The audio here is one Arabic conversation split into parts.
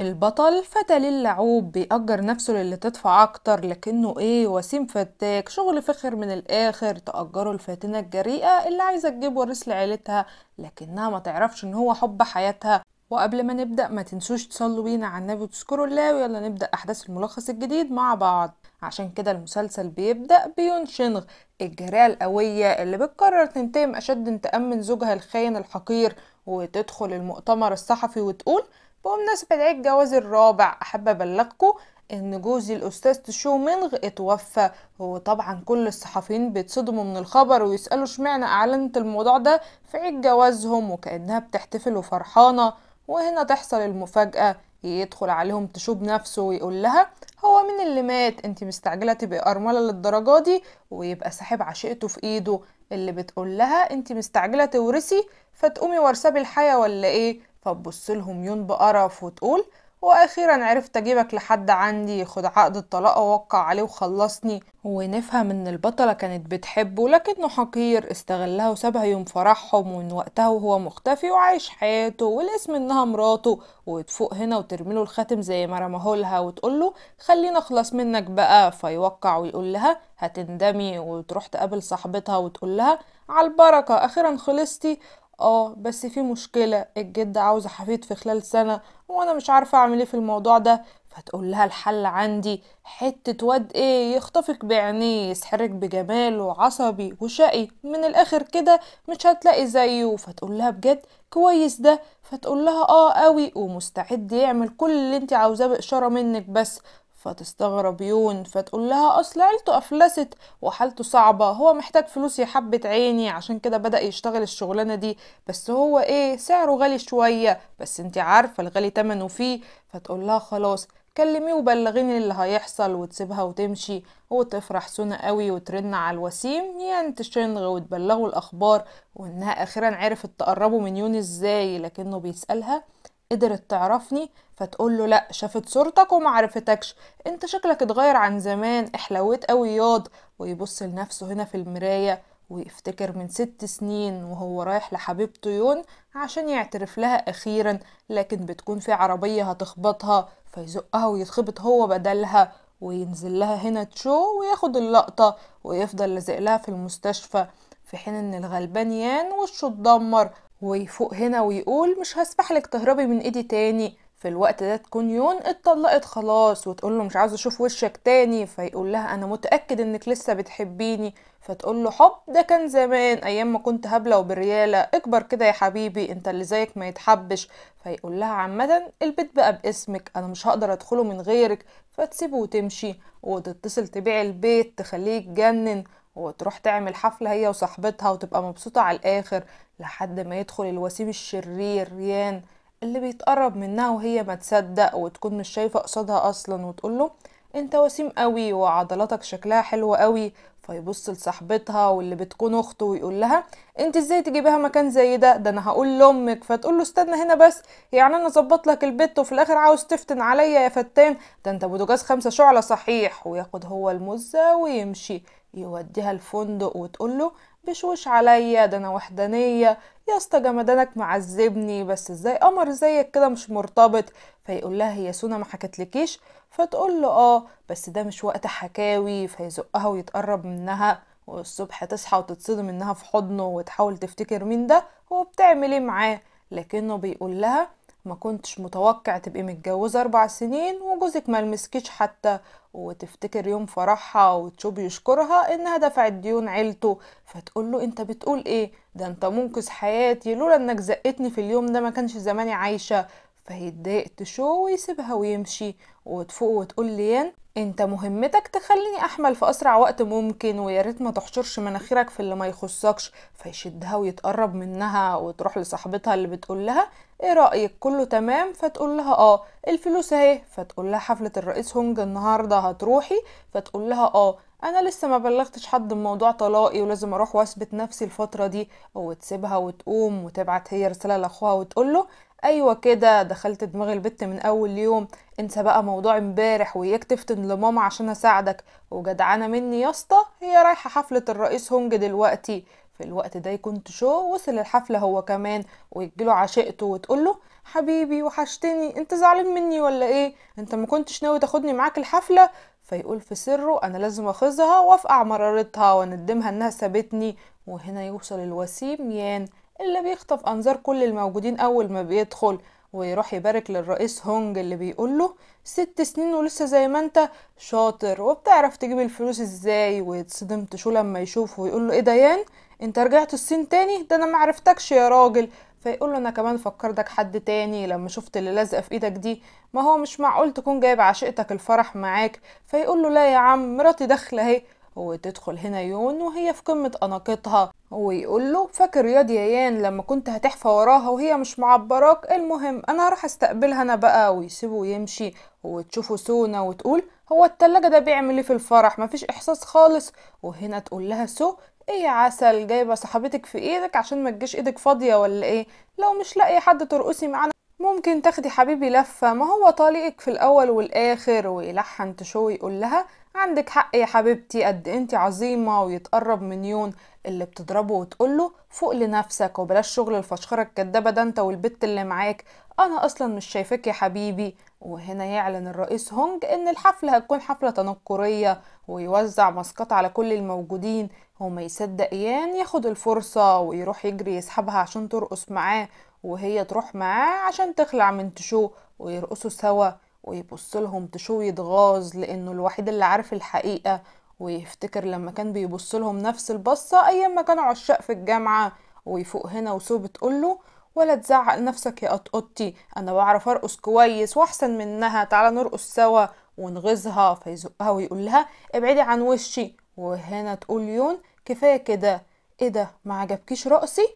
البطل فتى للعوب بيأجر نفسه للي تدفع أكتر لكنه إيه وسيم فتاك شغل فخر من الآخر تأجره الفاتنة الجريئة اللي عايزة تجيب ورس لعيلتها لكنها ما تعرفش إن هو حب حياتها وقبل ما نبدأ ما تنسوش تصلوا بينا على النبي وتذكروا الله ويلا نبدأ أحداث الملخص الجديد مع بعض عشان كده المسلسل بيبدأ بيونشنغ شنغ الجارية القوية اللي بتقرر تنتقم أشد انتقام من زوجها الخاين الحقير وتدخل المؤتمر الصحفي وتقول بمناسبة عيد جوازي الرابع أحب أبلغكم إن جوزي الأستاذ تشو منغ اتوفى وطبعا كل الصحفيين بيتصدموا من الخبر ويسألوا اشمعنى أعلنت الموضوع ده في عيد جوازهم وكأنها بتحتفل وفرحانة وهنا تحصل المفاجأة يدخل عليهم تشوب نفسه ويقول لها هو مين اللي مات انت مستعجله تبقي ارمله للدرجه دي ويبقى ساحب عشيقته في ايده اللي بتقول لها انت مستعجله تورثي فتقومي ورثاه بالحياه ولا ايه فتبص لهم يون بقرف وتقول واخيرا عرفت اجيبك لحد عندي خد عقد الطلاق ووقع عليه وخلصني ونفهم ان البطلة كانت بتحبه لكنه حقير استغلها وسابها يوم فرحهم ومن وقتها وهو مختفي وعايش حياته والاسم انها مراته وتفوق هنا وترميله الخاتم زي ما رماهولها وتقوله خلينا اخلص منك بقى فيوقع ويقول لها هتندمي وتروح تقابل صاحبتها وتقول لها على البركة اخيرا خلصتي اه بس في مشكلة الجد عاوزة حفيد في خلال سنة وانا مش عارفة اعمل ايه في الموضوع ده فتقول لها الحل عندي حتة واد ايه يخطفك بعينيه يسحرك بجماله عصبي وشقي من الاخر كده مش هتلاقي زيه فتقول لها بجد كويس ده فتقول لها اه قوي ومستعد يعمل كل اللي انت عاوزاه باشارة منك بس فتستغرب يون فتقول لها اصل عيلته افلست وحالته صعبة هو محتاج فلوس يا حبة عيني عشان كده بدأ يشتغل الشغلانة دي بس هو ايه سعره غالي شوية بس انت عارفة الغالي تمنه فيه فتقول لها خلاص كلميه وبلغيني اللي هيحصل وتسيبها وتمشي وتفرح سنة قوي وترن على الوسيم ينتشنغ وتبلغوا الأخبار وإنها أخيرا عرفت تقربوا من يون إزاي لكنه بيسألها قدرت تعرفني فتقول له لا شافت صورتك ومعرفتكش انت شكلك اتغير عن زمان احلوت قوي ياض ويبص لنفسه هنا في المرايه ويفتكر من ست سنين وهو رايح لحبيبته يون عشان يعترف لها اخيرا لكن بتكون في عربيه هتخبطها فيزقها ويتخبط هو بدلها وينزل لها هنا تشو وياخد اللقطه ويفضل لازق لها في المستشفى في حين ان الغلبان يان وشه اتدمر ويفوق هنا ويقول مش هسمحلك تهربي من ايدي تاني في الوقت ده تكون يون اتطلقت خلاص وتقول له مش عاوز اشوف وشك تاني فيقول لها انا متاكد انك لسه بتحبيني فتقول له حب ده كان زمان ايام ما كنت هبله وبرياله اكبر كده يا حبيبي انت اللي زيك ما يتحبش فيقول لها عامه البيت بقى باسمك انا مش هقدر ادخله من غيرك فتسيبه وتمشي وتتصل تبيع البيت تخليه يتجنن وتروح تعمل حفلة هي وصاحبتها وتبقى مبسوطة على الآخر لحد ما يدخل الوسيم الشرير ريان اللي بيتقرب منها وهي ما تصدق وتكون مش شايفة قصادها أصلا وتقوله انت وسيم قوي وعضلاتك شكلها حلو قوي فيبص لصاحبتها واللي بتكون اخته ويقول لها انت ازاي تجيبيها مكان زي ده ده انا هقول لامك فتقول له استنى هنا بس يعني انا ظبط لك البت وفي الاخر عاوز تفتن عليا يا فتان ده انت بوتجاز خمسة شعلة صحيح وياخد هو المزة ويمشي يوديها الفندق وتقول له بشوش عليا ده انا وحدانيه يا اسطى جمدانك معذبني بس ازاي قمر زيك كده مش مرتبط فيقول لها هي سونا ما حكتلكيش فتقول له اه بس ده مش وقت حكاوي فيزقها ويتقرب منها والصبح تصحى وتتصدم انها في حضنه وتحاول تفتكر مين ده هو بتعمل ايه معاه لكنه بيقول لها ما كنتش متوقع تبقي متجوزة أربع سنين وجوزك ما لمسكيش حتى وتفتكر يوم فرحها وتشوب يشكرها إنها دفعت ديون عيلته فتقوله أنت بتقول إيه ده أنت منقذ حياتي لولا إنك زقتني في اليوم ده ما كانش زماني عايشة فيتضايق تشو ويسيبها ويمشي وتفوق وتقول ليان انت مهمتك تخليني احمل في اسرع وقت ممكن ويا ريت ما تحشرش مناخيرك في اللي ما يخصكش فيشدها ويتقرب منها وتروح لصاحبتها اللي بتقول لها ايه رايك كله تمام فتقول لها اه الفلوس اهي فتقول لها حفله الرئيس هونج النهارده هتروحي فتقول لها اه انا لسه ما بلغتش حد بموضوع طلاقي ولازم اروح واثبت نفسي الفتره دي وتسيبها وتقوم وتبعت هي رساله لاخوها وتقول له ايوه كده دخلت دماغ البت من اول يوم انسى بقى موضوع امبارح وياك تفتن لماما عشان اساعدك وجدعانه مني يا اسطى هي رايحه حفله الرئيس هونج دلوقتي في الوقت ده يكون شو وصل الحفله هو كمان ويجيله عشيقته وتقوله حبيبي وحشتني انت زعلان مني ولا ايه انت ما كنتش ناوي تاخدني معاك الحفله فيقول في سره انا لازم اخذها وافقع مرارتها وندمها انها سابتني وهنا يوصل الوسيم يان اللي بيخطف أنظار كل الموجودين أول ما بيدخل ويروح يبارك للرئيس هونج اللي بيقول له ست سنين ولسه زي ما انت شاطر وبتعرف تجيب الفلوس ازاي ويتصدم شو لما يشوفه ويقول له ايه ديان انت رجعت الصين تاني ده انا معرفتكش يا راجل فيقول له انا كمان فكرتك حد تاني لما شفت اللي لازقه في ايدك دي ما هو مش معقول تكون جايب عشيقتك الفرح معاك فيقول له لا يا عم مراتي داخله اهي وتدخل هنا يون وهي في قمة أناقتها ويقول له فاكر يا يان لما كنت هتحفى وراها وهي مش معبراك المهم انا راح استقبلها انا بقى ويسيبه ويمشي وتشوفه سونا وتقول هو التلاجة ده بيعمل ايه في الفرح مفيش احساس خالص وهنا تقول لها سو ايه يا عسل جايبه صاحبتك في ايدك عشان ما تجيش ايدك فاضيه ولا ايه لو مش لاقي حد ترقصي معانا ممكن تاخدي حبيبي لفه ما هو طليقك في الاول والاخر ويلحن تشوي يقول لها عندك حق يا حبيبتي قد إيه انت عظيمة ويتقرب من يون اللي بتضربه وتقوله فوق لنفسك وبلاش شغل الفشخرة الكدابة ده انت والبت اللي معاك انا اصلا مش شايفاك يا حبيبي وهنا يعلن الرئيس هونج ان الحفلة هتكون حفلة تنكرية ويوزع ماسكات على كل الموجودين وما يصدق ايان ياخد الفرصة ويروح يجري يسحبها عشان ترقص معاه وهي تروح معاه عشان تخلع من تشو ويرقصوا سوا ويبص لهم تشوية غاز لانه الوحيد اللي عارف الحقيقة ويفتكر لما كان بيبص لهم نفس البصة ايام ما كانوا عشاق في الجامعة ويفوق هنا وسو بتقوله ولا تزعق نفسك يا قطقطي انا بعرف ارقص كويس واحسن منها تعالى نرقص سوا ونغيظها فيزقها ويقول لها ابعدي عن وشي وهنا تقول يون كفايه كده ايه ده ما عجبكيش رقصي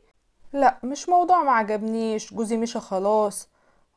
لا مش موضوع ما عجبنيش جوزي مشى خلاص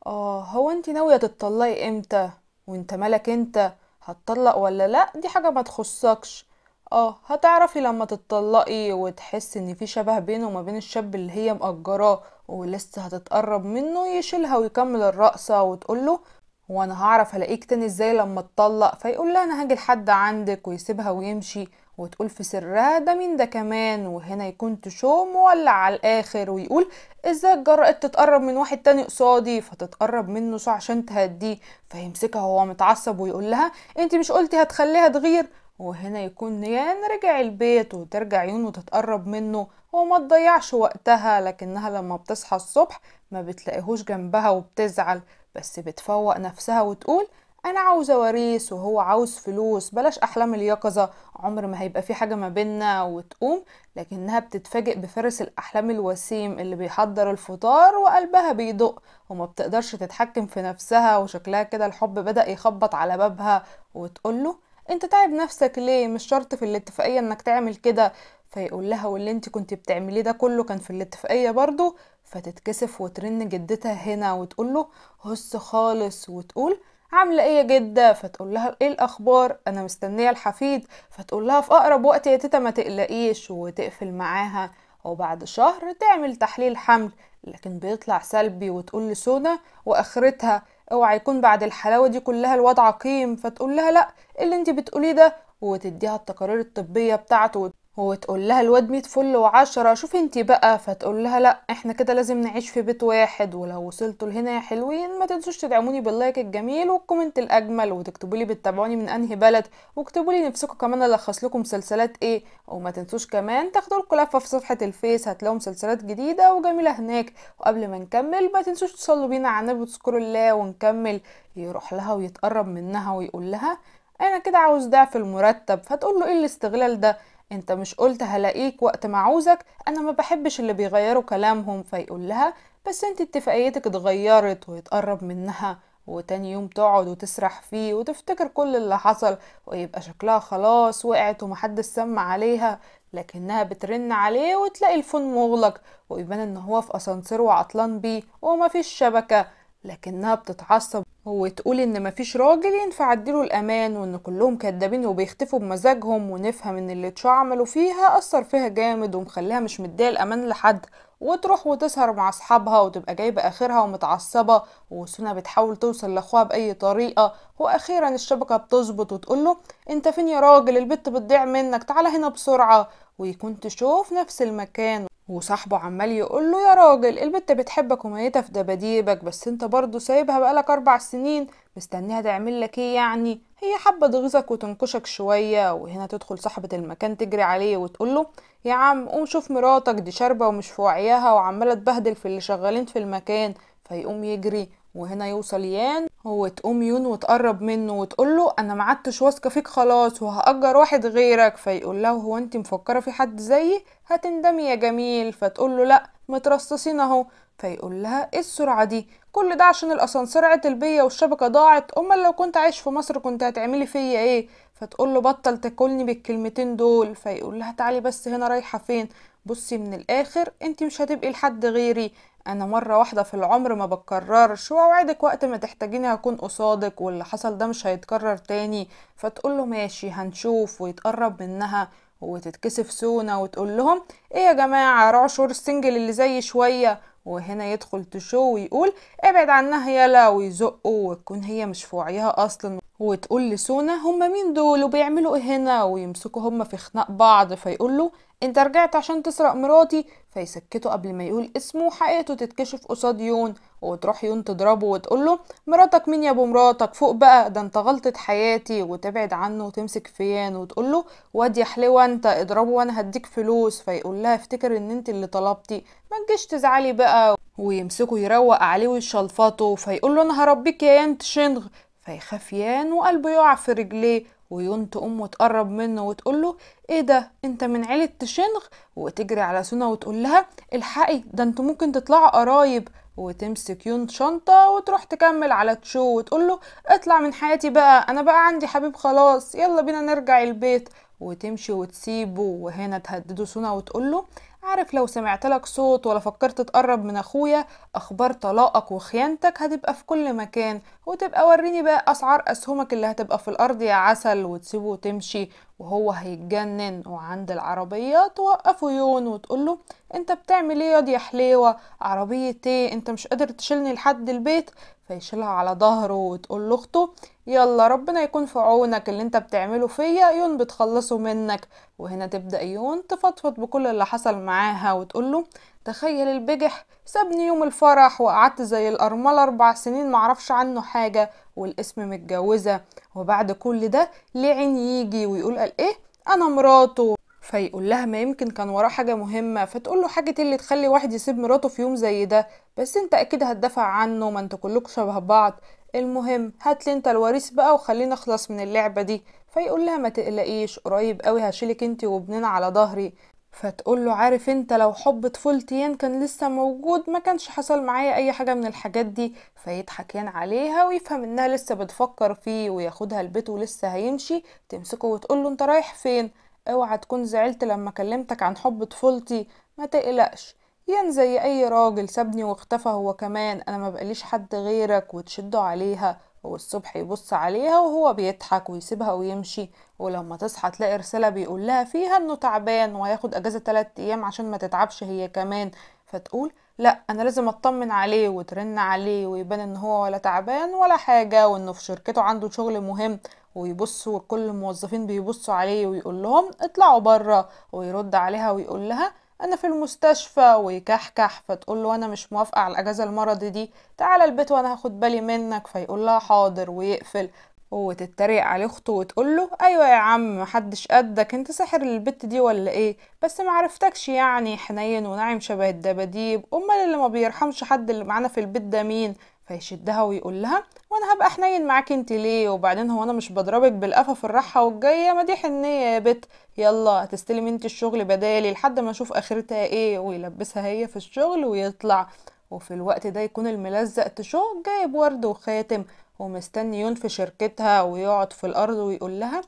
اه هو انت ناوية تتطلقي امتى وانت مالك انت هتطلق ولا لا دي حاجة ما تخصكش اه هتعرفي لما تتطلقي وتحسي ان في شبه بينه وما بين الشاب اللي هي مأجراه ولسه هتتقرب منه يشيلها ويكمل الرقصة وتقوله وانا هعرف هلاقيك تاني ازاي لما اتطلق فيقول لها انا هاجي لحد عندك ويسيبها ويمشي وتقول في سرها ده مين ده كمان وهنا يكون تشو مولع على الاخر ويقول ازاي جرأت تتقرب من واحد تاني قصادي فتتقرب منه عشان تهديه فيمسكها وهو متعصب ويقول لها انت مش قلتي هتخليها تغير وهنا يكون نيان رجع البيت وترجع عيونه تتقرب منه وما تضيعش وقتها لكنها لما بتصحى الصبح ما بتلاقيهوش جنبها وبتزعل بس بتفوق نفسها وتقول انا عاوزه وريث وهو عاوز فلوس بلاش احلام اليقظه عمر ما هيبقى في حاجه ما بينا وتقوم لكنها بتتفاجئ بفارس الاحلام الوسيم اللي بيحضر الفطار وقلبها بيدق وما بتقدرش تتحكم في نفسها وشكلها كده الحب بدا يخبط على بابها وتقوله انت تعب نفسك ليه مش شرط في الاتفاقيه انك تعمل كده فيقول لها واللي انت كنت بتعمليه ده كله كان في الاتفاقيه برضو فتتكسف وترن جدتها هنا وتقول له هص خالص وتقول عامله ايه يا جده فتقول لها ايه الاخبار انا مستنيه الحفيد فتقول لها في اقرب وقت يا تيتا ما تقلقيش وتقفل معاها وبعد شهر تعمل تحليل حمل لكن بيطلع سلبي وتقول لسونا واخرتها اوعى يكون بعد الحلاوه دي كلها الوضع عقيم فتقول لها لا اللي انت بتقوليه ده وتديها التقارير الطبيه بتاعته وتقول لها الواد ميت فل وعشرة شوفي انت بقى فتقول لها لا احنا كده لازم نعيش في بيت واحد ولو وصلتوا لهنا يا حلوين ما تنسوش تدعموني باللايك الجميل والكومنت الاجمل وتكتبوا لي بتتابعوني من انهي بلد واكتبوا لي نفسكم كمان الخص لكم مسلسلات ايه وما تنسوش كمان تاخدوا لكم لفه في صفحه الفيس هتلاقوا مسلسلات جديده وجميله هناك وقبل ما نكمل ما تنسوش تصلوا بينا على النبي وتذكروا الله ونكمل يروح لها ويتقرب منها ويقول لها انا كده عاوز ضعف المرتب فتقول له ايه الاستغلال ده انت مش قلت هلاقيك وقت ما عوزك انا ما بحبش اللي بيغيروا كلامهم فيقول لها بس انت اتفاقيتك اتغيرت ويتقرب منها وتاني يوم تقعد وتسرح فيه وتفتكر كل اللي حصل ويبقى شكلها خلاص وقعت ومحدش سمع عليها لكنها بترن عليه وتلاقي الفون مغلق ويبان ان هو في اسانسير وعطلان بيه ومفيش شبكه لكنها بتتعصب وتقول ان مفيش راجل ينفع اديله الامان وان كلهم كدابين وبيختفوا بمزاجهم ونفهم ان اللي اتشعملوا فيها اثر فيها جامد ومخليها مش مديه الامان لحد وتروح وتسهر مع اصحابها وتبقى جايبه اخرها ومتعصبه وسونا بتحاول توصل لاخوها باي طريقه واخيرا الشبكه بتظبط وتقول له انت فين يا راجل البت بتضيع منك تعالى هنا بسرعه ويكون تشوف نفس المكان وصاحبه عمال يقول له يا راجل البت بتحبك وميتة في دباديبك بس انت برضه سايبها بقالك اربع سنين مستنيها تعمل لك ايه يعني هي حابة تغيظك وتنكشك شوية وهنا تدخل صاحبة المكان تجري عليه وتقول له يا عم قوم شوف مراتك دي شاربة ومش في وعيها وعمالة تبهدل في اللي شغالين في المكان فيقوم يجري وهنا يوصل يان وتقوم يون وتقرب منه وتقول له انا معدتش واثقه فيك خلاص وهأجر واحد غيرك فيقول له هو انت مفكره في حد زيي هتندمي يا جميل فتقول له لا مترصصين اهو فيقول لها ايه السرعه دي كل ده عشان الاسانسير عطل بيا والشبكه ضاعت امال لو كنت عايش في مصر كنت هتعملي فيا ايه فتقول له بطل تاكلني بالكلمتين دول فيقول لها تعالي بس هنا رايحه فين بصي من الاخر انت مش هتبقي لحد غيري انا مره واحده في العمر ما بكررش واوعدك وقت ما تحتاجيني هكون قصادك واللي حصل ده مش هيتكرر تاني فتقول له ماشي هنشوف ويتقرب منها وتتكسف سونا وتقول لهم ايه يا جماعه رعشور السنجل اللي زي شويه وهنا يدخل تشو ويقول ابعد عنها يلا ويزقه وتكون هي مش في وعيها اصلا وتقول لسونا هما مين دول وبيعملوا ايه هنا ويمسكوا هما في خناق بعض فيقول له انت رجعت عشان تسرق مراتي فيسكته قبل ما يقول اسمه وحقيقته تتكشف قصاد يون وتروح يون تضربه وتقول له مراتك مين يا ابو مراتك فوق بقى ده انت غلطة حياتي وتبعد عنه وتمسك فيان وتقول له واد يا حلوة انت اضربه وانا هديك فلوس فيقول لها افتكر ان انت اللي طلبتي ما تجيش تزعلي بقى ويمسكه يروق عليه ويشلفطه فيقول له انا هربيك يا يان شنغ فيخاف يان وقلبه يقع في رجليه ويونت أمه تقرب منه وتقول له إيه ده أنت من عيلة تشنغ وتجري على سنة وتقول لها الحقي ده أنتوا ممكن تطلعوا قرايب وتمسك يونت شنطة وتروح تكمل على تشو وتقول له اطلع من حياتي بقى أنا بقى عندي حبيب خلاص يلا بينا نرجع البيت وتمشي وتسيبه وهنا تهدده سنة وتقول له عارف لو سمعت لك صوت ولا فكرت تقرب من اخويا اخبار طلاقك وخيانتك هتبقى في كل مكان وتبقى وريني بقى اسعار اسهمك اللي هتبقى في الارض يا عسل وتسيبه وتمشي وهو هيتجنن وعند العربية توقفه يون وتقوله انت بتعمل ايه ياض يا حليوة عربية ايه انت مش قادر تشيلني لحد البيت فيشيلها على ظهره وتقول لاخته يلا ربنا يكون في عونك اللي انت بتعمله فيا يون بتخلصه منك وهنا تبدأ يون تفضفض بكل اللي حصل معاها وتقوله تخيل البجح سابني يوم الفرح وقعدت زي الأرملة أربع سنين معرفش عنه حاجة والاسم متجوزة وبعد كل ده عين يجي ويقول قال ايه أنا مراته فيقول لها ما يمكن كان وراه حاجة مهمة فتقول له حاجة اللي تخلي واحد يسيب مراته في يوم زي ده بس انت اكيد هتدافع عنه ما انت كلكم شبه بعض المهم هات لي انت الوريث بقى وخلينا نخلص من اللعبه دي فيقول لها ما تقلقيش قريب قوي هشيلك انت وابننا على ظهري فتقول له عارف انت لو حب طفولتي يان كان لسه موجود ما كانش حصل معايا اي حاجه من الحاجات دي فيضحك يان عليها ويفهم انها لسه بتفكر فيه وياخدها البيت ولسه هيمشي تمسكه وتقول له انت رايح فين اوعى تكون زعلت لما كلمتك عن حب طفولتي ما تقلقش ين زي اي راجل سابني واختفى هو كمان انا ما بقليش حد غيرك وتشده عليها هو الصبح يبص عليها وهو بيضحك ويسيبها ويمشي ولما تصحى تلاقي رسالة بيقولها فيها انه تعبان وهياخد اجازة 3 ايام عشان ما تتعبش هي كمان فتقول لا انا لازم اطمن عليه وترن عليه ويبان ان هو ولا تعبان ولا حاجة وانه في شركته عنده شغل مهم ويبصوا وكل الموظفين بيبصوا عليه ويقول لهم اطلعوا بره ويرد عليها ويقول لها انا في المستشفى ويكحكح فتقول له انا مش موافقه على الاجازه المرضي دي تعالى البيت وانا هاخد بالي منك فيقول لها حاضر ويقفل وتتريق عليه اخته وتقول له ايوه يا عم محدش قدك انت ساحر للبت دي ولا ايه بس معرفتكش يعني حنين وناعم شبه الدباديب امال اللي ما بيرحمش حد اللي معانا في البيت ده مين فيشدها ويقول لها وانا هبقى حنين معاك انت ليه وبعدين هو انا مش بضربك بالقفا في الراحه والجايه ما دي حنيه يا بت يلا هتستلمي انت الشغل بدالي لحد ما اشوف اخرتها ايه ويلبسها هي في الشغل ويطلع وفي الوقت ده يكون الملزق تشوق جايب ورد وخاتم ومستني في شركتها ويقعد في الارض ويقول لها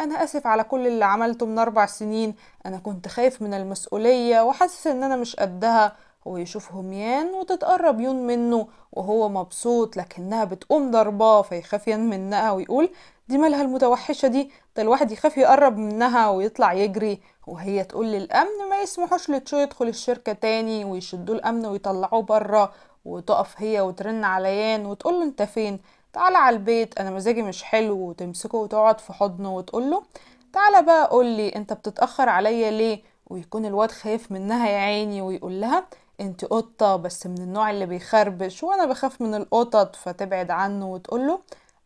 انا اسف على كل اللي عملته من اربع سنين انا كنت خايف من المسؤوليه وحاسس ان انا مش قدها ويشوف هميان وتتقرب يون منه وهو مبسوط لكنها بتقوم ضرباه فيخاف ين منها ويقول دي مالها المتوحشة دي ده الواحد يخاف يقرب منها ويطلع يجري وهي تقول للأمن ما يسمحوش لتشو يدخل الشركة تاني ويشدوه الأمن ويطلعوه برا وتقف هي وترن يان وتقول له انت فين تعالى على البيت انا مزاجي مش حلو وتمسكه وتقعد في حضنه وتقول له تعالى بقى قول لي انت بتتأخر عليا ليه ويكون الواد خايف منها يا عيني ويقول لها انت قطة بس من النوع اللي بيخربش وانا بخاف من القطط فتبعد عنه وتقوله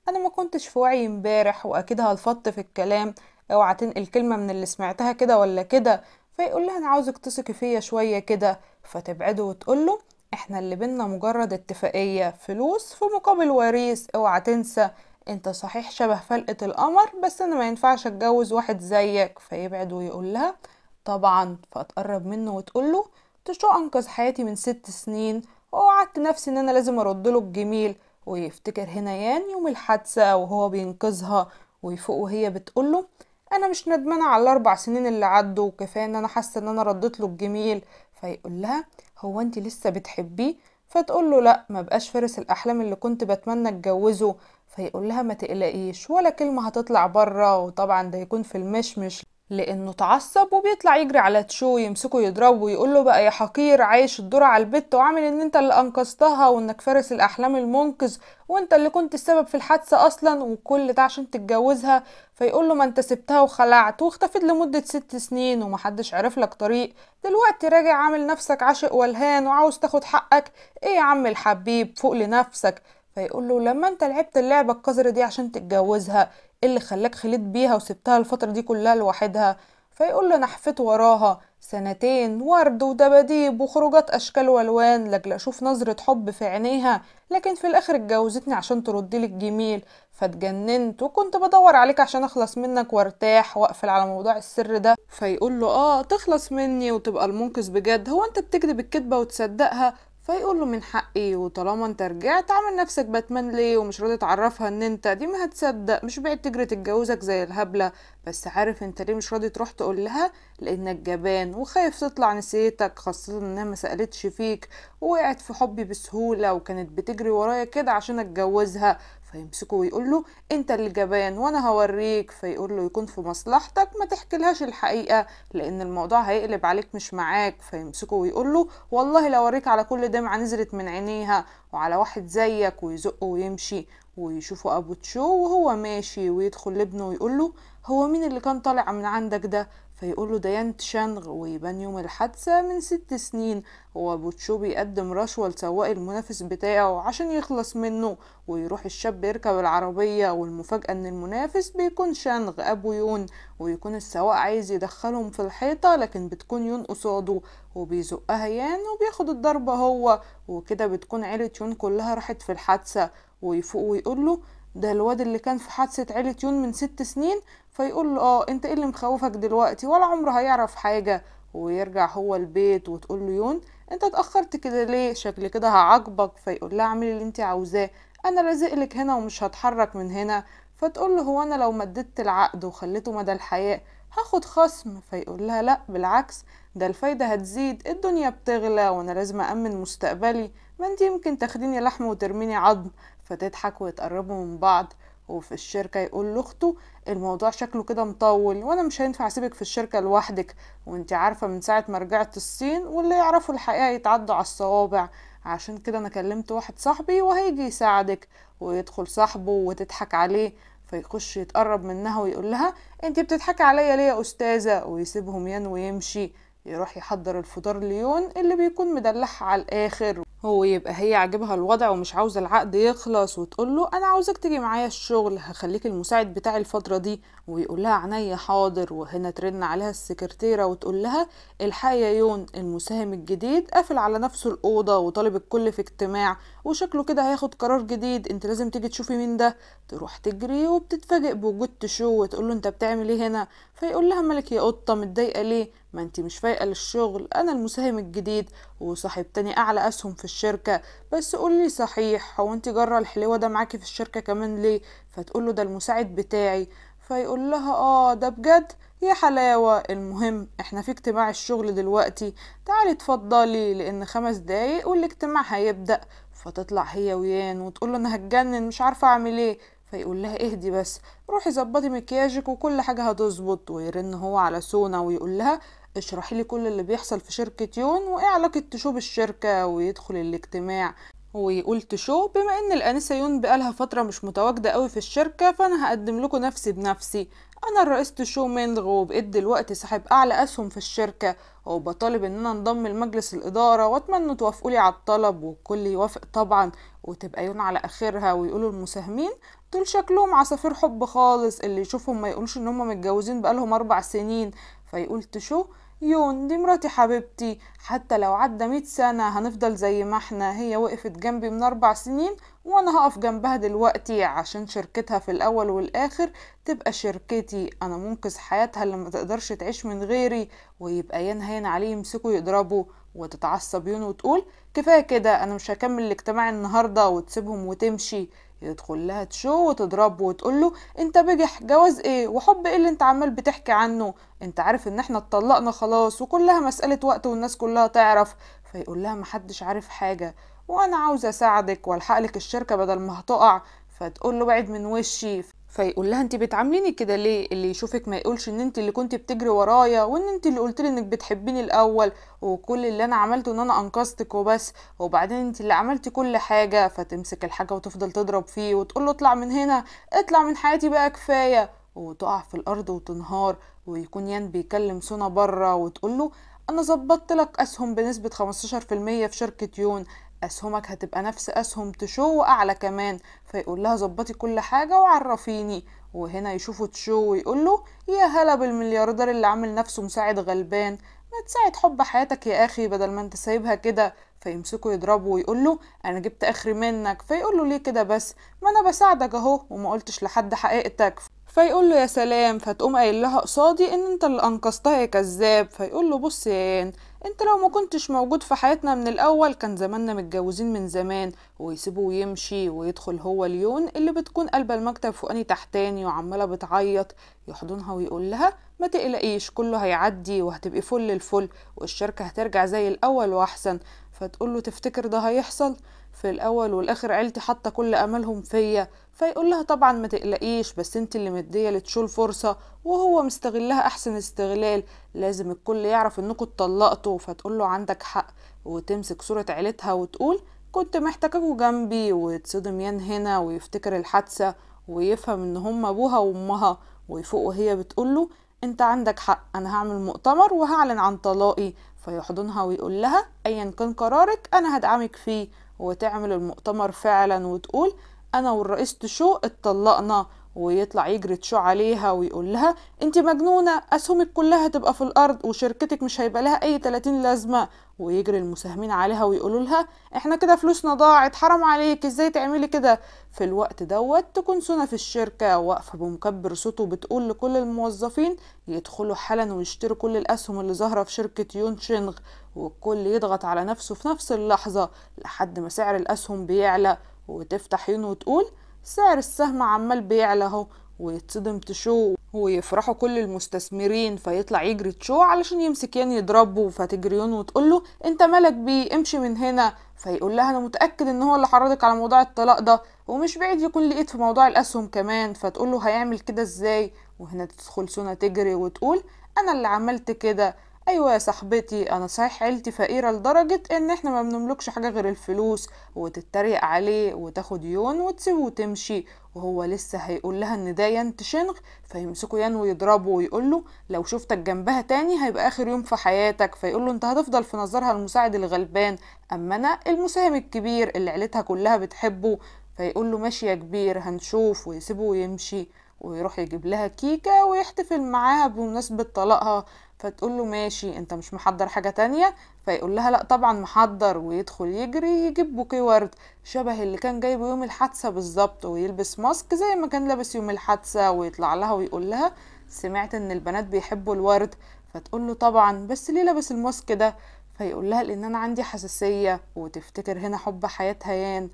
انا ما كنتش في وعي امبارح واكيد هلفط في الكلام اوعى تنقل كلمة من اللي سمعتها كده ولا كده فيقول لها انا عاوزك تثقي فيا شوية كده فتبعده وتقوله احنا اللي بينا مجرد اتفاقية فلوس في مقابل وريث اوعى تنسى انت صحيح شبه فلقة القمر بس انا ما ينفعش اتجوز واحد زيك فيبعد ويقول لها طبعا فتقرب منه وتقول له شو أنقذ حياتي من ست سنين ووعدت نفسي إن أنا لازم أرد له الجميل ويفتكر هنا يان يوم الحادثة وهو بينقذها ويفوق وهي بتقوله أنا مش ندمانة على الأربع سنين اللي عدوا وكفاية إن أنا حاسة إن أنا رديت له الجميل فيقول لها هو أنت لسه بتحبيه فتقول له لا ما بقاش فارس الأحلام اللي كنت بتمنى اتجوزه فيقول لها ما تقلقيش ولا كلمة هتطلع بره وطبعا ده يكون في المشمش لانه اتعصب وبيطلع يجري على تشو يمسكه يضربه ويقول له بقى يا حقير عايش الدور على البت وعامل ان انت اللي انقذتها وانك فارس الاحلام المنقذ وانت اللي كنت السبب في الحادثه اصلا وكل ده عشان تتجوزها فيقول له ما انت سبتها وخلعت واختفيت لمده ست سنين ومحدش عرف لك طريق دلوقتي راجع عامل نفسك عاشق والهان وعاوز تاخد حقك ايه يا عم الحبيب فوق لنفسك فيقول له لما انت لعبت اللعبة القذرة دي عشان تتجوزها اللي خلاك خليت بيها وسبتها الفترة دي كلها لوحدها فيقول له نحفت وراها سنتين ورد ودباديب وخروجات أشكال وألوان لأجل أشوف نظرة حب في عينيها لكن في الآخر اتجوزتني عشان تردلي الجميل فاتجننت وكنت بدور عليك عشان أخلص منك وارتاح وأقفل على موضوع السر ده فيقول له آه تخلص مني وتبقى المنقذ بجد هو أنت بتكذب الكذبة وتصدقها فيقول له من حقي وطالما انت رجعت عامل نفسك باتمان ليه ومش راضي تعرفها ان انت دي ما هتصدق مش بعد تجري تتجوزك زي الهبله بس عارف انت ليه مش راضي تروح تقول لها لانك جبان وخايف تطلع نسيتك خاصه انها ما سالتش فيك ووقعت في حبي بسهوله وكانت بتجري ورايا كده عشان اتجوزها فيمسكه ويقول له انت اللي جبان وانا هوريك فيقول له يكون في مصلحتك ما لهاش الحقيقه لان الموضوع هيقلب عليك مش معاك فيمسكه ويقول له والله لو اوريك على كل دمعه نزلت من عينيها وعلى واحد زيك ويزقه ويمشي ويشوفوا ابو تشو وهو ماشي ويدخل لابنه ويقول له هو مين اللي كان طالع من عندك ده فيقول له ديان تشانغ ويبان يوم الحادثة من ست سنين وأبو تشو بيقدم رشوة لسواق المنافس بتاعه عشان يخلص منه ويروح الشاب يركب العربية والمفاجأة ان المنافس بيكون شانغ ابو يون ويكون السواق عايز يدخلهم في الحيطة لكن بتكون يون قصاده وبيزقها يان وبياخد الضربة هو وكده بتكون عيلة يون كلها راحت في الحادثة ويفوق ويقول له ده الواد اللي كان في حادثة عيلة يون من ست سنين فيقول له اه انت ايه اللي مخوفك دلوقتي ولا عمره هيعرف حاجة ويرجع هو البيت وتقول له يون انت اتأخرت كده ليه شكل كده هعاقبك فيقول لها اعملي اللي انت عاوزاه انا لازقلك هنا ومش هتحرك من هنا فتقول له هو انا لو مددت العقد وخليته مدى الحياة هاخد خصم فيقول لها لا بالعكس ده الفايدة هتزيد الدنيا بتغلى وانا لازم أأمن مستقبلي ما انت يمكن تاخديني لحم وترميني عظم فتضحك وتقربوا من بعض وفي الشركة يقول لأخته الموضوع شكله كده مطول وأنا مش هينفع أسيبك في الشركة لوحدك وأنت عارفة من ساعة ما رجعت الصين واللي يعرفوا الحقيقة يتعدوا على الصوابع عشان كده أنا كلمت واحد صاحبي وهيجي يساعدك ويدخل صاحبه وتضحك عليه فيخش يتقرب منها ويقول لها انت بتضحكي عليا ليه يا استاذه ويسيبهم ين يمشي يروح يحضر الفطار ليون اللي بيكون مدلعها على الاخر هو يبقى هي عاجبها الوضع ومش عاوزه العقد يخلص وتقول له انا عاوزك تيجي معايا الشغل هخليك المساعد بتاعي الفتره دي ويقول لها عينيا حاضر وهنا ترن عليها السكرتيره وتقول لها الحقي يا يون المساهم الجديد قافل على نفسه الاوضه وطالب الكل في اجتماع وشكله كده هياخد قرار جديد انت لازم تيجي تشوفي مين ده تروح تجري وبتتفاجئ بوجود تشو وتقول له انت بتعمل ايه هنا فيقول لها مالك يا قطه متضايقه ليه ما انت مش فايقه للشغل انا المساهم الجديد وصاحب تاني اعلى اسهم في الشركه بس قول لي صحيح هو انت جره الحلوه ده معاكي في الشركه كمان ليه فتقول له ده المساعد بتاعي فيقول لها اه ده بجد يا حلاوة المهم احنا في اجتماع الشغل دلوقتي تعالي اتفضلي لان خمس دقايق والاجتماع هيبدأ فتطلع هي ويان وتقول له انا هتجنن مش عارفة اعمل ايه فيقول لها اهدي بس روحي ظبطي مكياجك وكل حاجة هتظبط ويرن هو على سونا ويقول لها اشرحي لي كل اللي بيحصل في شركة يون وايه علاقة تشو بالشركة ويدخل الاجتماع ويقول تشو بما ان الانسة يون بقالها فترة مش متواجدة قوي في الشركة فانا هقدم لكم نفسي بنفسي انا الرئيس تشو مينغ وبقيت دلوقتي صاحب اعلى اسهم في الشركة وبطالب ان انا انضم لمجلس الادارة واتمنى توافقوا لي على الطلب والكل يوافق طبعا وتبقى يون على اخرها ويقولوا المساهمين دول شكلهم عصافير حب خالص اللي يشوفهم ما يقولش ان هم متجوزين بقالهم اربع سنين فيقول تشو يون دي مراتي حبيبتي حتى لو عدى ميت سنة هنفضل زي ما احنا هي وقفت جنبي من أربع سنين وأنا هقف جنبها دلوقتي عشان شركتها في الأول والآخر تبقى شركتي أنا منقذ حياتها اللي متقدرش تعيش من غيري ويبقى ينهين عليه يمسكوا يضربوا وتتعصب يون وتقول كفاية كده أنا مش هكمل الاجتماع النهاردة وتسيبهم وتمشي يدخل لها تشو وتضربه وتقول له انت بجح جواز ايه وحب ايه اللي انت عمال بتحكي عنه انت عارف ان احنا اتطلقنا خلاص وكلها مسألة وقت والناس كلها تعرف فيقول لها محدش عارف حاجة وانا عاوزة اساعدك والحقلك الشركة بدل ما هتقع فتقول له بعد من وشي فيقول لها انت بتعامليني كده ليه اللي يشوفك ما يقولش ان انت اللي كنت بتجري ورايا وان انت اللي قلت لي انك بتحبيني الاول وكل اللي انا عملته ان انا انقذتك وبس وبعدين انت اللي عملتي كل حاجه فتمسك الحاجه وتفضل تضرب فيه وتقول له اطلع من هنا اطلع من حياتي بقى كفايه وتقع في الارض وتنهار ويكون يان بيكلم سونا بره وتقول له انا ظبطت لك اسهم بنسبه 15% في شركه يون اسهمك هتبقى نفس اسهم تشو واعلى كمان فيقول لها ظبطي كل حاجه وعرفيني وهنا يشوفه تشو ويقول له يا هلا بالملياردير اللي عامل نفسه مساعد غلبان ما تساعد حب حياتك يا اخي بدل ما انت سايبها كده فيمسكه يضربه ويقول له انا جبت اخري منك فيقول له ليه كده بس ما انا بساعدك اهو وما قلتش لحد حقيقتك فيقول له يا سلام فتقوم قايل لها قصادي ان انت اللي انقذتها يا كذاب فيقول له بص يا يان انت لو ما كنتش موجود في حياتنا من الاول كان زماننا متجوزين من زمان ويسيبه ويمشي ويدخل هو ليون اللي بتكون قلب المكتب فوقاني تحتاني وعماله بتعيط يحضنها ويقول لها ما تقلقيش كله هيعدي وهتبقي فل الفل والشركه هترجع زي الاول واحسن فتقول له تفتكر ده هيحصل في الاول والاخر عيلتي حاطه كل املهم فيا فيقول لها طبعا ما تقلقيش بس انت اللي مديه لتشول فرصه وهو مستغلها احسن استغلال لازم الكل يعرف انكم اتطلقتوا فتقول له عندك حق وتمسك صوره عيلتها وتقول كنت محتاجاكوا جنبي ويتصدم يان هنا ويفتكر الحادثه ويفهم ان هم ابوها وامها ويفوق وهي بتقوله انت عندك حق انا هعمل مؤتمر وهعلن عن طلاقي فيحضنها ويقول لها ايا كان قرارك انا هدعمك فيه وتعمل المؤتمر فعلا وتقول انا والرئيس تشو اتطلقنا ويطلع يجري تشو عليها ويقول لها انت مجنونة اسهمك كلها تبقى في الارض وشركتك مش هيبقى لها اي 30 لازمة ويجري المساهمين عليها ويقولوا لها احنا كده فلوسنا ضاعت حرام عليك ازاي تعملي كده في الوقت دوت تكون سنة في الشركة واقفة بمكبر صوته بتقول لكل الموظفين يدخلوا حالا ويشتروا كل الاسهم اللي ظاهرة في شركة يون شينغ والكل يضغط على نفسه في نفس اللحظة لحد ما سعر الاسهم بيعلى وتفتح يون وتقول سعر السهم عمال بيعلى اهو ويتصدم تشو ويفرحوا كل المستثمرين فيطلع يجري تشو علشان يمسك يان يعني يضربه فتجريون وتقول له انت مالك بيه امشي من هنا فيقول لها انا متاكد ان هو اللي حرضك على موضوع الطلاق ده ومش بعيد يكون لقيت في موضوع الاسهم كمان فتقول له هيعمل كده ازاي وهنا تدخل سونا تجري وتقول انا اللي عملت كده ايوه يا صاحبتي انا صحيح عيلتي فقيره لدرجه ان احنا ما بنملكش حاجه غير الفلوس وتتريق عليه وتاخد يون وتسيبه وتمشي وهو لسه هيقول لها ان ده ينت شنغ فيمسكه يان ويضربه ويقول له لو شفتك جنبها تاني هيبقى اخر يوم في حياتك فيقول له انت هتفضل في نظرها المساعد الغلبان اما انا المساهم الكبير اللي عيلتها كلها بتحبه فيقول له ماشي يا كبير هنشوف ويسيبه ويمشي ويروح يجيب لها كيكة ويحتفل معاها بمناسبة طلاقها فتقول له ماشي انت مش محضر حاجة تانية فيقول لها لا طبعا محضر ويدخل يجري يجيب بوكي ورد شبه اللي كان جايبه يوم الحادثة بالظبط ويلبس ماسك زي ما كان لابس يوم الحادثة ويطلع لها ويقول لها سمعت ان البنات بيحبوا الورد فتقول له طبعا بس ليه لابس الماسك ده فيقول لها لان انا عندي حساسية وتفتكر هنا حب حياة هيان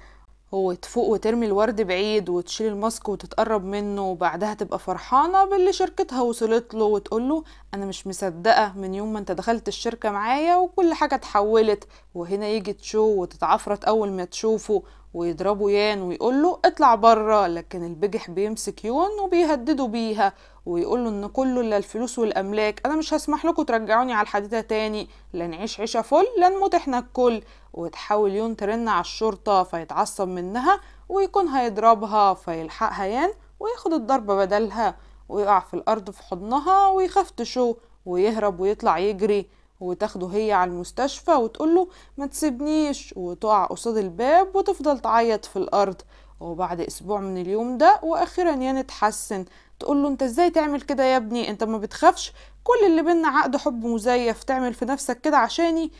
هو تفوق وترمي الورد بعيد وتشيل الماسك وتتقرب منه وبعدها تبقى فرحانة باللي شركتها وصلت له وتقول له أنا مش مصدقة من يوم ما أنت دخلت الشركة معايا وكل حاجة اتحولت وهنا يجي تشو وتتعفرت أول ما تشوفه ويضربوا يان ويقول له اطلع بره لكن البجح بيمسك يون وبيهدده بيها ويقول له ان كله الا الفلوس والاملاك انا مش هسمح لكم ترجعوني على الحديده تاني لا نعيش عيشه فل لا نموت احنا الكل وتحاول يون ترن على الشرطه فيتعصب منها ويكون هيضربها فيلحقها يان وياخد الضربه بدلها ويقع في الارض في حضنها ويخاف تشو ويهرب ويطلع يجري وتاخده هي على المستشفى وتقول له ما تسيبنيش وتقع قصاد الباب وتفضل تعيط في الارض وبعد اسبوع من اليوم ده واخيرا يان اتحسن تقول له انت ازاي تعمل كده يا ابني انت ما بتخافش كل اللي بينا عقد حب مزيف تعمل في نفسك كده عشاني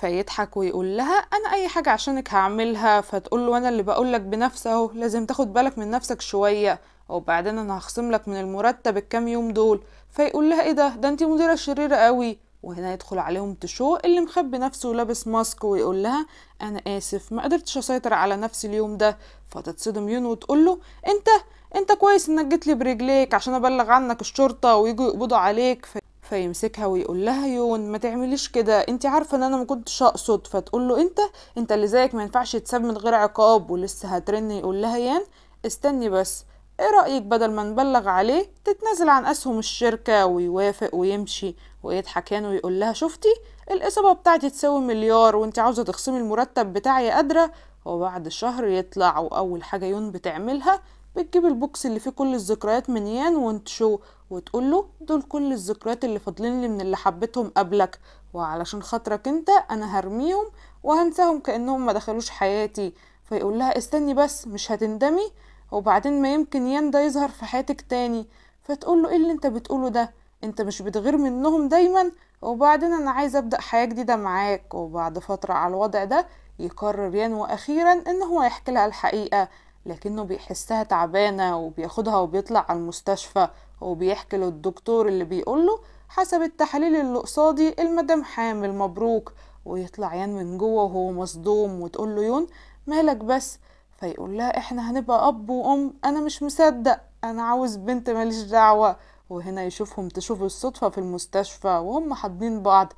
فيضحك ويقول لها انا اي حاجه عشانك هعملها فتقول له انا اللي بقولك بنفسي اهو لازم تاخد بالك من نفسك شويه وبعدين انا هخصم لك من المرتب الكام يوم دول فيقول لها ايه ده ده انت مديره شريره قوي وهنا يدخل عليهم تشو اللي مخبي نفسه ولابس ماسك ويقول لها انا اسف ما قدرتش اسيطر على نفسي اليوم ده فتتصدم يون وتقول له انت انت كويس انك جيت لي برجليك عشان ابلغ عنك الشرطه ويجوا يقبضوا عليك في فيمسكها ويقول لها يون ما تعمليش كده انت عارفه ان انا ما كنتش اقصد فتقول له انت انت اللي زيك ما ينفعش يتساب من غير عقاب ولسه هترن يقول لها يان استني بس ايه رأيك بدل ما نبلغ عليه تتنازل عن أسهم الشركة ويوافق ويمشي ويضحك هان ويقول لها شفتي الإصابة بتاعتي تساوي مليار وانت عاوزة تخصمي المرتب بتاعي قادرة وبعد شهر يطلع وأول حاجة يون بتعملها بتجيب البوكس اللي فيه كل الذكريات من يان شو وتقول له دول كل الذكريات اللي فاضلين لي من اللي حبيتهم قبلك وعلشان خاطرك انت انا هرميهم وهنساهم كانهم ما دخلوش حياتي فيقول لها استني بس مش هتندمي وبعدين ما يمكن يان ده يظهر في حياتك تاني فتقول له ايه اللي انت بتقوله ده انت مش بتغير منهم دايما وبعدين انا عايز ابدا حياه جديده معاك وبعد فتره على الوضع ده يقرر يان اخيرا ان هو يحكي لها الحقيقه لكنه بيحسها تعبانه وبياخدها وبيطلع على المستشفى وبيحكي للدكتور اللي بيقوله حسب التحاليل اللي قصادي المدام حامل مبروك ويطلع يان من جوه وهو مصدوم وتقول له يون مالك بس فيقول لها احنا هنبقى اب وام انا مش مصدق انا عاوز بنت ماليش دعوه وهنا يشوفهم تشوف الصدفه في المستشفى وهم حاضنين بعض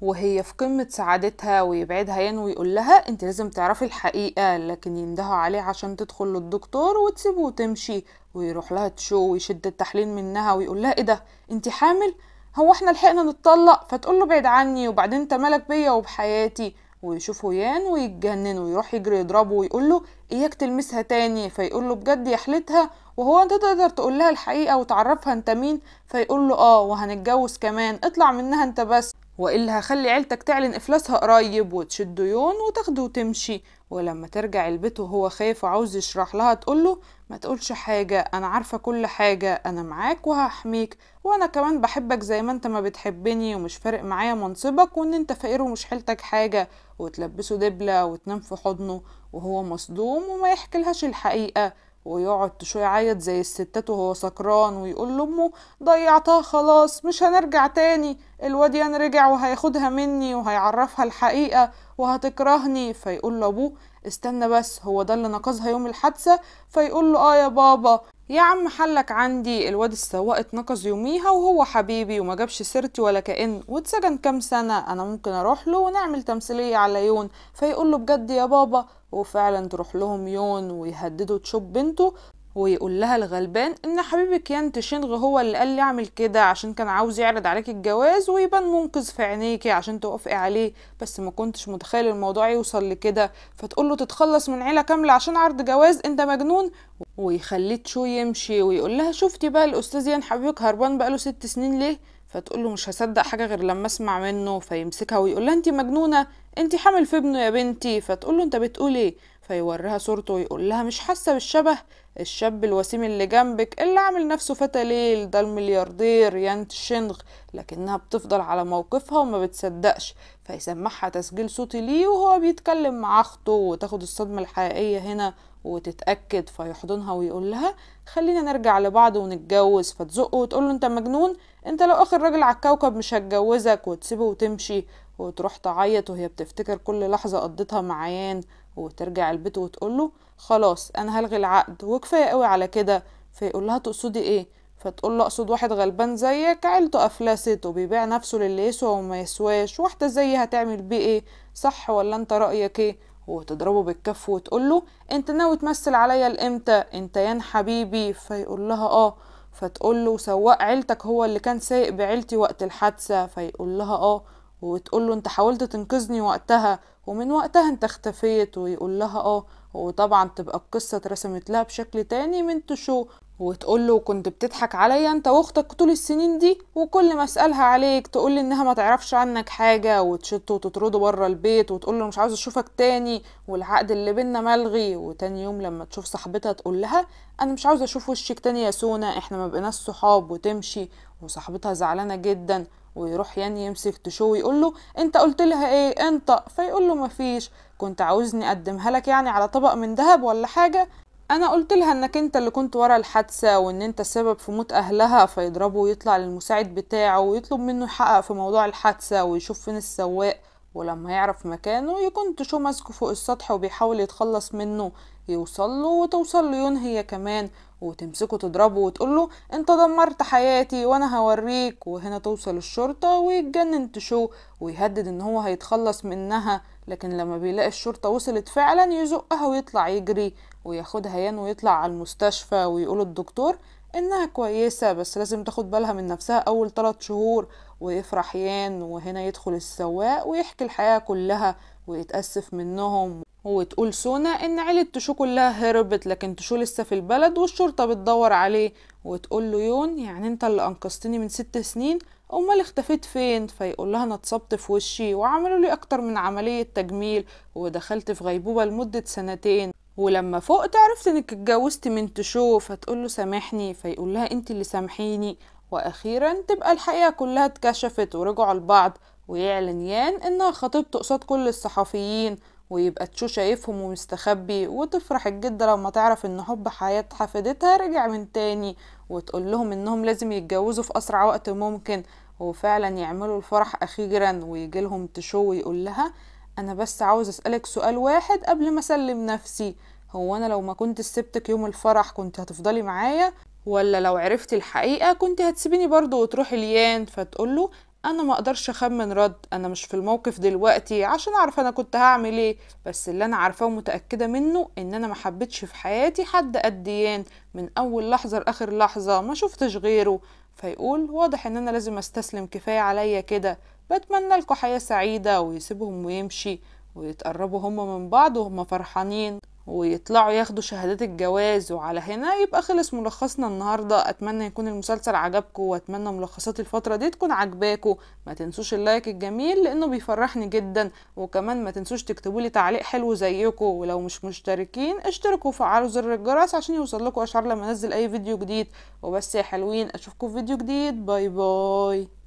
وهي في قمة سعادتها ويبعدها ين يعني ويقول لها انت لازم تعرفي الحقيقة لكن يندهوا عليه عشان تدخل للدكتور وتسيبه وتمشي ويروح لها تشو ويشد التحليل منها ويقول لها ايه ده انت حامل هو احنا لحقنا نتطلق فتقول له بعد عني وبعدين انت مالك بيا وبحياتي ويشوفه يان ويتجنن ويروح يجري يضربه ويقول له اياك إيه تلمسها تاني فيقول له بجد يا حلتها وهو انت تقدر تقول لها الحقيقه وتعرفها انت مين فيقول له اه وهنتجوز كمان اطلع منها انت بس والا هخلي عيلتك تعلن افلاسها قريب وتشد يون وتاخده وتمشي ولما ترجع البيت وهو خايف وعاوز يشرح لها تقول له ما تقولش حاجة أنا عارفة كل حاجة أنا معاك وهحميك وأنا كمان بحبك زي ما أنت ما بتحبني ومش فارق معايا منصبك وإن أنت فقير ومش حيلتك حاجة وتلبسه دبلة وتنام في حضنه وهو مصدوم وما لهاش الحقيقة ويقعد شوية يعيط زي الستات وهو سكران ويقول لأمه ضيعتها خلاص مش هنرجع تاني الواد يان رجع وهياخدها مني وهيعرفها الحقيقة وهتكرهني فيقول لابوه ابوه استنى بس هو ده اللي نقصها يوم الحادثه فيقول له اه يا بابا يا عم حلك عندي الواد السواق اتنقص يوميها وهو حبيبي وما جابش سيرتي ولا كأن واتسجن كام سنة أنا ممكن أروح له ونعمل تمثيلية على يون فيقول له بجد يا بابا وفعلا تروح لهم يون ويهددوا تشوب بنته ويقول لها الغلبان ان حبيبك يانت شنغ هو اللي قال لي اعمل كده عشان كان عاوز يعرض عليك الجواز ويبان منقذ في عينيكي عشان توافقي عليه بس ما كنتش متخيل الموضوع يوصل لكده فتقول له تتخلص من عيله كامله عشان عرض جواز انت مجنون ويخليه تشو يمشي ويقول لها شفتي بقى الاستاذ يان حبيبك هربان بقاله ست سنين ليه فتقول له مش هصدق حاجه غير لما اسمع منه فيمسكها ويقول لها انت مجنونه انت حامل في ابنه يا بنتي فتقول له انت بتقول ايه فيوريها صورته ويقول لها مش حاسه بالشبه الشاب الوسيم اللي جنبك اللي عامل نفسه فتى ليل ده الملياردير يانت شنغ لكنها بتفضل على موقفها وما بتصدقش فيسمعها تسجيل صوتي ليه وهو بيتكلم مع اخته وتاخد الصدمه الحقيقيه هنا وتتاكد فيحضنها ويقول لها خلينا نرجع لبعض ونتجوز فتزقه وتقول له انت مجنون انت لو اخر راجل على الكوكب مش هتجوزك وتسيبه وتمشي وتروح تعيط وهي بتفتكر كل لحظه قضيتها مع وترجع البيت وتقول له خلاص انا هلغي العقد وكفايه قوي على كده فيقول لها تقصدي ايه فتقول له اقصد واحد غلبان زيك عيلته افلست وبيبيع نفسه للي يسوى وما يسواش واحده زيي هتعمل بيه ايه صح ولا انت رايك ايه وتضربه بالكف وتقول له انت ناوي تمثل عليا لامتى انت يا حبيبي فيقول لها اه فتقول له سواق عيلتك هو اللي كان سايق بعيلتي وقت الحادثه فيقول لها اه وتقول له انت حاولت تنقذني وقتها ومن وقتها انت اختفيت ويقول لها اه وطبعا تبقى القصة اترسمت لها بشكل تاني من تشو وتقول له كنت بتضحك عليا انت واختك طول السنين دي وكل ما اسالها عليك تقول لي انها ما تعرفش عنك حاجه وتشته وتطرده بره البيت وتقول له مش عاوز اشوفك تاني والعقد اللي بينا ملغي وتاني يوم لما تشوف صاحبتها تقول لها انا مش عاوز اشوف وشك تاني يا سونا احنا ما بقيناش صحاب وتمشي وصاحبتها زعلانه جدا ويروح يعني يمسك تشو ويقول له انت قلت لها ايه انطق فيقول له مفيش كنت عاوزني اقدمها لك يعني على طبق من ذهب ولا حاجه انا قلت لها انك انت اللي كنت ورا الحادثه وان انت السبب في موت اهلها فيضربه ويطلع للمساعد بتاعه ويطلب منه يحقق في موضوع الحادثه ويشوف فين السواق ولما يعرف مكانه يكون تشو ماسكه فوق السطح وبيحاول يتخلص منه يوصل له وتوصل ليون هي كمان وتمسكه تضربه وتقول له انت دمرت حياتي وانا هوريك وهنا توصل الشرطة ويتجنن تشو ويهدد ان هو هيتخلص منها لكن لما بيلاقي الشرطة وصلت فعلا يزقها ويطلع يجري وياخدها يان ويطلع على المستشفى ويقول الدكتور انها كويسة بس لازم تاخد بالها من نفسها اول ثلاث شهور ويفرح يان وهنا يدخل السواق ويحكي الحياة كلها ويتأسف منهم وتقول سونا ان عيلة تشو كلها هربت لكن تشو لسه في البلد والشرطة بتدور عليه وتقول له يون يعني انت اللي انقذتني من ست سنين امال اختفيت فين فيقول لها انا اتصبت في وشي وعملوا لي اكتر من عملية تجميل ودخلت في غيبوبة لمدة سنتين ولما فوق عرفت انك اتجوزت من تشو هتقول له سامحني فيقول لها انت اللي سامحيني واخيرا تبقى الحقيقه كلها اتكشفت ورجعوا لبعض ويعلن يان انها خطيبته قصاد كل الصحفيين ويبقى تشو شايفهم ومستخبي وتفرح الجدة لما تعرف ان حب حياة حفيدتها رجع من تاني وتقول لهم انهم لازم يتجوزوا في اسرع وقت ممكن وفعلا يعملوا الفرح اخيرا ويجي لهم تشو ويقول لها انا بس عاوز اسالك سؤال واحد قبل ما اسلم نفسي هو انا لو ما كنت سبتك يوم الفرح كنت هتفضلي معايا ولا لو عرفتي الحقيقه كنت هتسيبيني برضه وتروحي ليان فتقول له انا ما اقدرش اخمن رد انا مش في الموقف دلوقتي عشان اعرف انا كنت هعمل ايه بس اللي انا عارفاه ومتاكده منه ان انا ما حبيتش في حياتي حد قد يان من اول لحظه لاخر لحظه ما شفتش غيره فيقول واضح ان انا لازم استسلم كفايه عليا كده بتمنى لكم حياة سعيدة ويسيبهم ويمشي ويتقربوا هم من بعض وهم فرحانين ويطلعوا ياخدوا شهادات الجواز وعلى هنا يبقى خلص ملخصنا النهاردة أتمنى يكون المسلسل عجبكم وأتمنى ملخصات الفترة دي تكون عجباكم ما تنسوش اللايك الجميل لأنه بيفرحني جدا وكمان ما تنسوش تكتبوا لي تعليق حلو زيكم ولو مش مشتركين اشتركوا وفعلوا زر الجرس عشان يوصل لكم أشعار لما أنزل أي فيديو جديد وبس يا حلوين أشوفكم في فيديو جديد باي باي